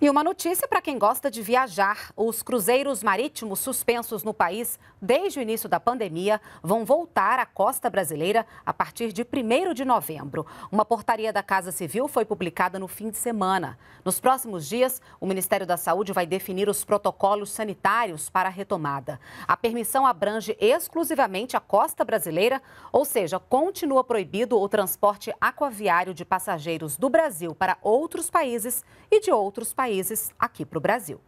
E uma notícia para quem gosta de viajar: os cruzeiros marítimos suspensos no país desde o início da pandemia vão voltar à costa brasileira a partir de 1 de novembro. Uma portaria da Casa Civil foi publicada no fim de semana. Nos próximos dias, o Ministério da Saúde vai definir os protocolos sanitários para a retomada. A permissão abrange exclusivamente a costa brasileira, ou seja, continua proibido o transporte aquaviário de passageiros do Brasil para outros países e de outros países países aqui para o Brasil.